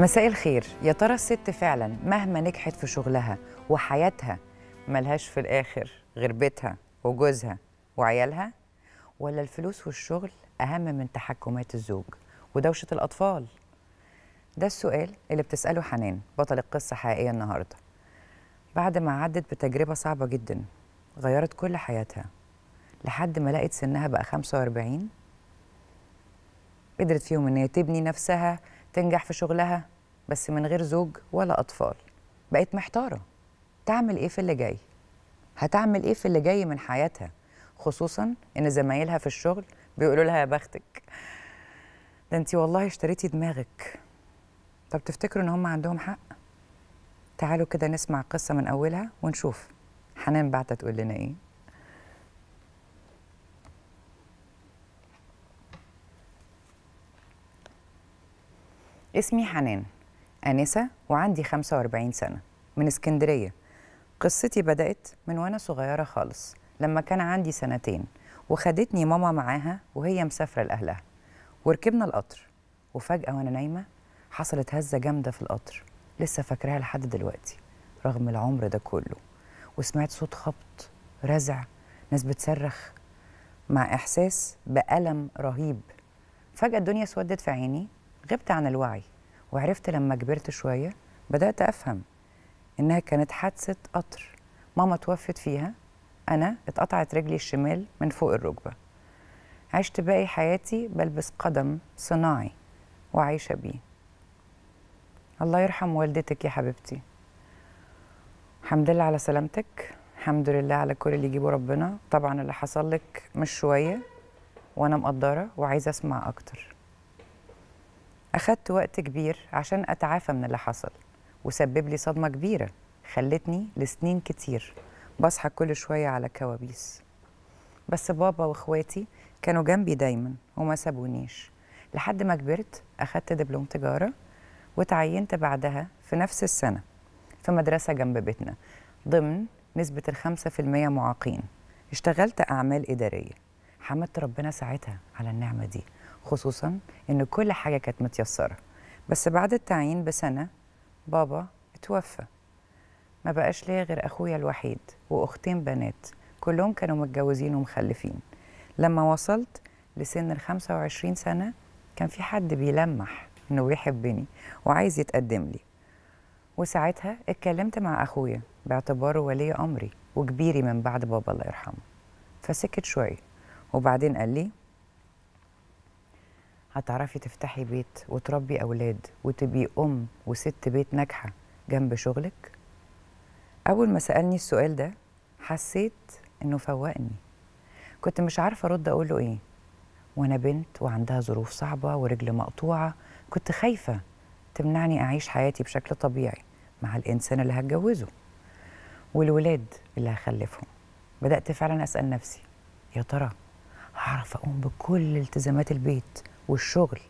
مساء الخير يا ترى الست فعلا مهما نجحت في شغلها وحياتها ملهاش في الآخر غير بيتها وجوزها وعيالها ولا الفلوس والشغل أهم من تحكمات الزوج ودوشة الأطفال ده السؤال اللي بتسأله حنان بطل القصة حقيقية النهاردة بعد ما عدت بتجربة صعبة جدا غيرت كل حياتها لحد ما لقت سنها بقى 45 قدرت فيهم ان هي تبني نفسها تنجح في شغلها بس من غير زوج ولا أطفال بقت محتارة تعمل إيه في اللي جاي هتعمل إيه في اللي جاي من حياتها خصوصا إن زمايلها في الشغل بيقولوا لها يا بختك ده انت والله اشتريتي دماغك طب تفتكروا إن هم عندهم حق تعالوا كده نسمع قصة من أولها ونشوف حنان بعتت تقول لنا إيه اسمي حنان آنسة وعندي 45 سنة من اسكندرية قصتي بدأت من وأنا صغيرة خالص لما كان عندي سنتين وخدتني ماما معاها وهي مسافرة لأهلها وركبنا القطر وفجأة وأنا نايمة حصلت هزة جامدة في القطر لسه فاكراها لحد دلوقتي رغم العمر ده كله وسمعت صوت خبط رزع ناس بتصرخ مع إحساس بألم رهيب فجأة الدنيا سودت في عيني غبت عن الوعي وعرفت لما كبرت شوية بدأت أفهم إنها كانت حادثة قطر ماما توفت فيها أنا اتقطعت رجلي الشمال من فوق الركبة عشت باقي حياتي بلبس قدم صناعي وعايشة بيه الله يرحم والدتك يا حبيبتي الحمد لله على سلامتك الحمد لله على كل اللي يجيبه ربنا طبعا اللي حصل لك مش شوية وأنا مقدرة وعايزة أسمع أكتر أخدت وقت كبير عشان أتعافى من اللي حصل وسبب لي صدمة كبيرة خلتني لسنين كتير بصحى كل شوية على كوابيس بس بابا وإخواتي كانوا جنبي دايما وما سابونيش لحد ما كبرت أخدت دبلوم تجارة وتعينت بعدها في نفس السنة في مدرسة جنب بيتنا ضمن نسبة الخمسة في المية معاقين اشتغلت أعمال إدارية حمدت ربنا ساعتها على النعمة دي خصوصا ان كل حاجه كانت متيسره بس بعد التعيين بسنه بابا اتوفى ما بقاش ليا غير اخويا الوحيد واختين بنات كلهم كانوا متجوزين ومخلفين لما وصلت لسن ال 25 سنه كان في حد بيلمح انه بيحبني وعايز يتقدم لي وساعتها اتكلمت مع اخويا باعتباره ولي امري وكبيري من بعد بابا الله يرحمه فسكت شويه وبعدين قال لي هتعرفي تفتحي بيت وتربي أولاد وتبقي أم وست بيت ناجحة جنب شغلك؟ أول ما سألني السؤال ده حسيت إنه فوقني كنت مش عارفة أرد أقول له إيه وأنا بنت وعندها ظروف صعبة ورجل مقطوعة كنت خايفة تمنعني أعيش حياتي بشكل طبيعي مع الإنسان اللي هتجوزه والولاد اللي هخلفهم بدأت فعلا أسأل نفسي يا ترى هعرف أقوم بكل التزامات البيت والشغل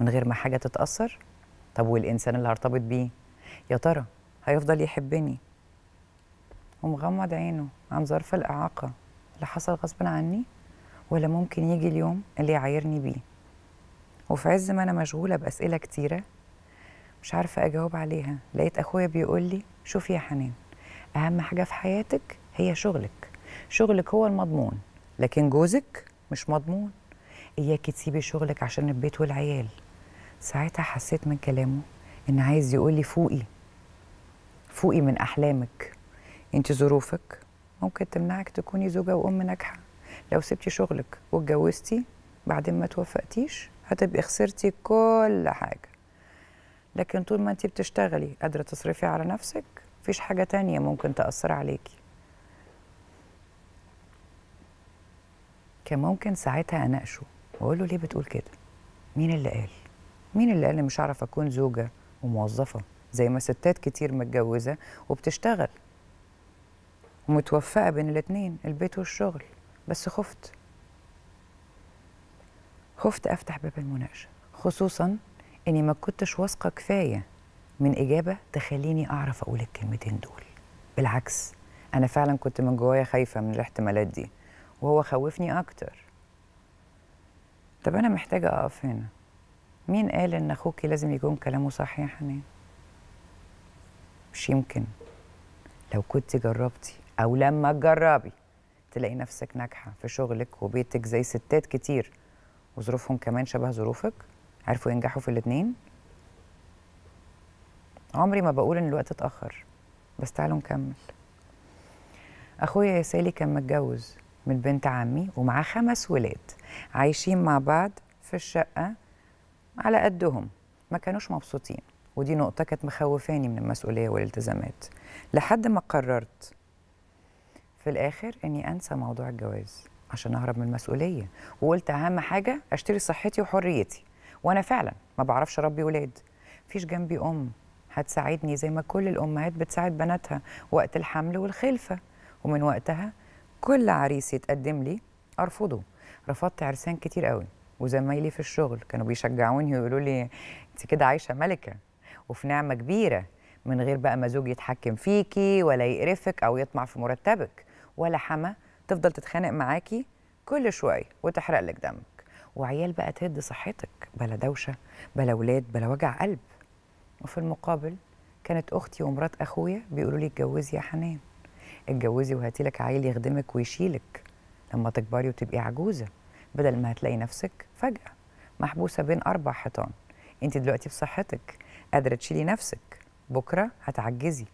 من غير ما حاجة تتأثر طب والإنسان اللي هرتبط بيه يا ترى هيفضل يحبني ومغمض عينه عن ظرف الإعاقة اللي حصل غصب عني ولا ممكن يجي اليوم اللي يعايرني بيه وفي عز ما أنا مشغولة بأسئلة كتيرة مش عارفة أجاوب عليها لقيت أخويا بيقول لي شوفي يا حنان أهم حاجة في حياتك هي شغلك شغلك هو المضمون لكن جوزك مش مضمون اياكي تسيبي شغلك عشان البيت والعيال ساعتها حسيت من كلامه ان عايز يقول لي فوقي فوقي من احلامك انت ظروفك ممكن تمنعك تكوني زوجه وام ناجحه لو سبتي شغلك واتجوزتي بعدين ما توفقتيش هتبقي خسرتي كل حاجه لكن طول ما انت بتشتغلي قادره تصرفي على نفسك مفيش حاجه تانية ممكن تاثر عليكي كان ممكن ساعتها اناقشه واقول له ليه بتقول كده مين اللي قال مين اللي قال مش هعرف اكون زوجه وموظفه زي ما ستات كتير متجوزه وبتشتغل ومتوفقه بين الاتنين البيت والشغل بس خفت خفت افتح باب المناقشه خصوصا اني ما كنتش واثقه كفايه من اجابه تخليني اعرف اقول الكلمتين دول بالعكس انا فعلا كنت من جوايا خايفه من الاحتمالات دي وهو خوفني اكتر طب أنا محتاجة أقف هنا مين قال إن أخوكي لازم يكون كلامه صح يا حنان؟ مش يمكن لو كنت جربتي أو لما تجربي تلاقي نفسك ناجحة في شغلك وبيتك زي ستات كتير وظروفهم كمان شبه ظروفك عرفوا ينجحوا في الاتنين عمري ما بقول إن الوقت اتأخر بس تعالوا نكمل أخويا يا سالي كان متجوز من بنت عمي ومعاه خمس ولاد عايشين مع بعض في الشقة على قدهم ما كانوش مبسوطين ودي نقطة كانت مخوفاني من المسؤولية والالتزامات لحد ما قررت في الآخر إني أنسى موضوع الجواز عشان أهرب من المسؤولية وقلت أهم حاجة أشتري صحتي وحريتي وأنا فعلا ما بعرفش أربي ولاد مفيش جنبي أم هتساعدني زي ما كل الأمهات بتساعد بناتها وقت الحمل والخلفة ومن وقتها كل عريس يتقدم لي ارفضه رفضت عرسان كتير قوي وزمايلي في الشغل كانوا بيشجعوني ويقولوا لي انت كده عايشه ملكه وفي نعمه كبيره من غير بقى ما زوج يتحكم فيكي ولا يقرفك او يطمع في مرتبك ولا حما تفضل تتخانق معاكي كل شويه وتحرق لك دمك وعيال بقى تهد صحتك بلا دوشه بلا ولاد بلا وجع قلب وفي المقابل كانت اختي ومرات اخويا بيقولوا لي اتجوزي يا حنان اتجوزي وهاتي لك عيل يخدمك ويشيلك لما تكبري وتبقي عجوزه بدل ما هتلاقي نفسك فجاه محبوسه بين اربع حيطان انت دلوقتي في صحتك قادره تشيلي نفسك بكره هتعجزي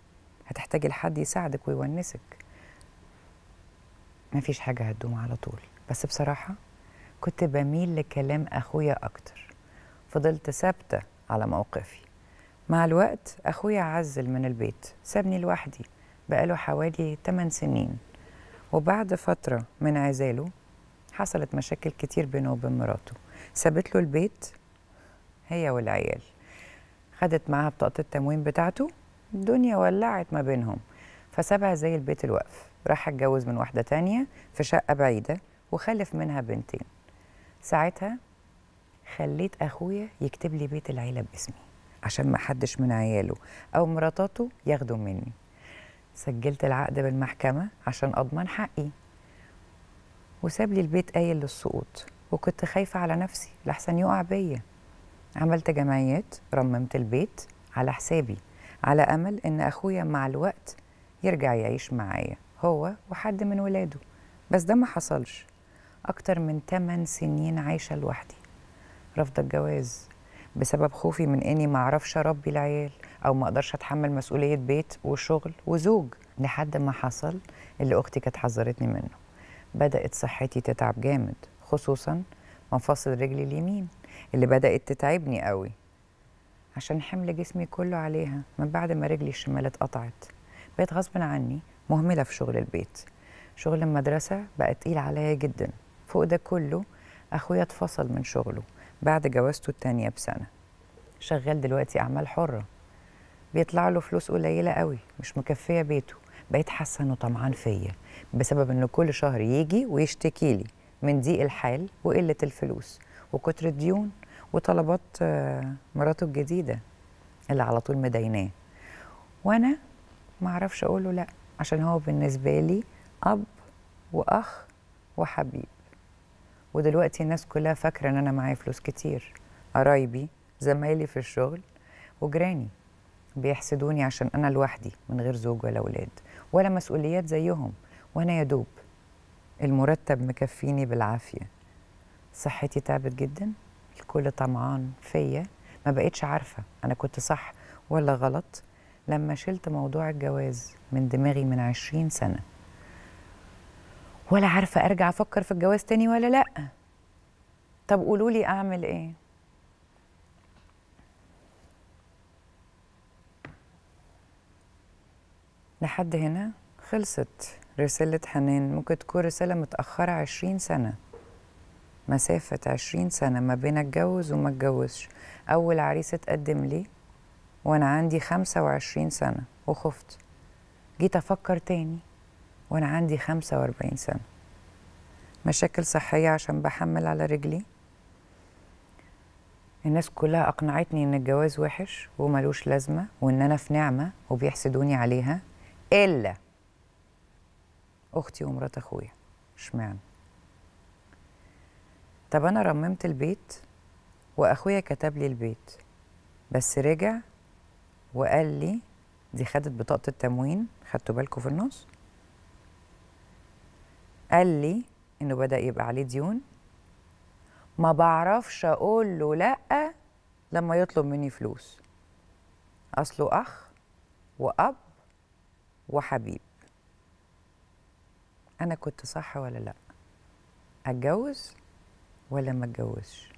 هتحتاجي لحد يساعدك ويونسك مفيش حاجه هتدوم على طول بس بصراحه كنت بميل لكلام اخويا اكتر فضلت ثابته على موقفي مع الوقت اخويا عزل من البيت سابني لوحدي بقاله حوالي 8 سنين وبعد فترة من عزاله حصلت مشاكل كتير بينه وبين مراته سابت له البيت هي والعيال خدت معاها بطاقة التموين بتاعته الدنيا ولعت ما بينهم فسابها زي البيت الوقف راح اتجوز من واحدة تانية في شقة بعيدة وخلف منها بنتين ساعتها خليت أخويا يكتب لي بيت العيلة باسمي عشان ما حدش من عياله أو مراتاته ياخدوا مني سجلت العقد بالمحكمة عشان أضمن حقي وساب لي البيت قايل للسقوط وكنت خايفة على نفسي لحسن يقع بيا عملت جمعيات رممت البيت على حسابي على أمل إن أخويا مع الوقت يرجع يعيش معايا هو وحد من ولاده بس ده ما حصلش أكتر من 8 سنين عايشة لوحدي رفض الجواز بسبب خوفي من إني معرفش أربي العيال او ما اقدرش اتحمل مسؤوليه بيت وشغل وزوج لحد ما حصل اللي اختي كانت حذرتني منه بدات صحتي تتعب جامد خصوصا منفصل رجلي اليمين اللي بدات تتعبني قوي عشان حمل جسمي كله عليها من بعد ما رجلي الشمال اتقطعت بقيت غصب عني مهمله في شغل البيت شغل المدرسه بقى تقيل عليا جدا فوق ده كله اخويا اتفصل من شغله بعد جوازته التانية بسنه شغال دلوقتي اعمال حره بيطلع له فلوس قليله قوي مش مكفيه بيته بقيت حاسه انه طمعان فيا بسبب انه كل شهر يجي ويشتكي لي من ضيق الحال وقله الفلوس وكتر الديون وطلبات آه، مراته الجديده اللي على طول مديناه وانا ما اعرفش اقول له لا عشان هو بالنسبه لي اب واخ وحبيب ودلوقتي الناس كلها فاكره ان انا معايا فلوس كتير قرايبي زمايلي في الشغل وجيراني بيحسدوني عشان انا لوحدي من غير زوج ولا اولاد ولا مسؤوليات زيهم وانا يا دوب المرتب مكفيني بالعافيه صحتي تعبت جدا الكل طمعان فيا ما بقتش عارفه انا كنت صح ولا غلط لما شلت موضوع الجواز من دماغي من عشرين سنه ولا عارفه ارجع افكر في الجواز تاني ولا لا طب قولوا لي اعمل ايه لحد هنا خلصت رسالة حنان ممكن تكون رسالة متأخرة عشرين سنة مسافة عشرين سنة ما بين اتجوز وما اتجوزش أول عريس اتقدم لي وأنا عندي خمسة وعشرين سنة وخفت جيت أفكر تاني وأنا عندي خمسة وأربعين سنة مشاكل صحية عشان بحمل على رجلي الناس كلها أقنعتني إن الجواز وحش وملوش لازمة وإن أنا في نعمة وبيحسدوني عليها الا اختي ومرات اخويا اشمعنى طب انا رممت البيت واخويا كتب لي البيت بس رجع وقال لي دي خدت بطاقه التموين خدتوا بالكم في النص قال لي انه بدا يبقى عليه ديون ما بعرفش اقول له لا لما يطلب مني فلوس اصله اخ واب وحبيب انا كنت صح ولا لا اتجوز ولا ما اتجوزش